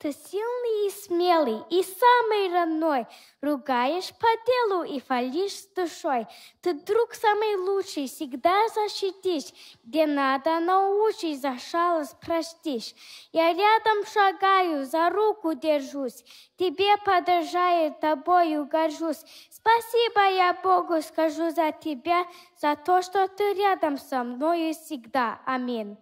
Ты сильный и смелый, и самый родной. Ругаешь по делу и фалишь с душой. Ты друг самый лучший, всегда защитишь. Где надо научишь, за шалость простишь. Я рядом шагаю, за руку держусь. Тебе подражаю, тобою горжусь. Спасибо я Богу скажу за тебя, за то, что ты рядом со мною всегда. Аминь.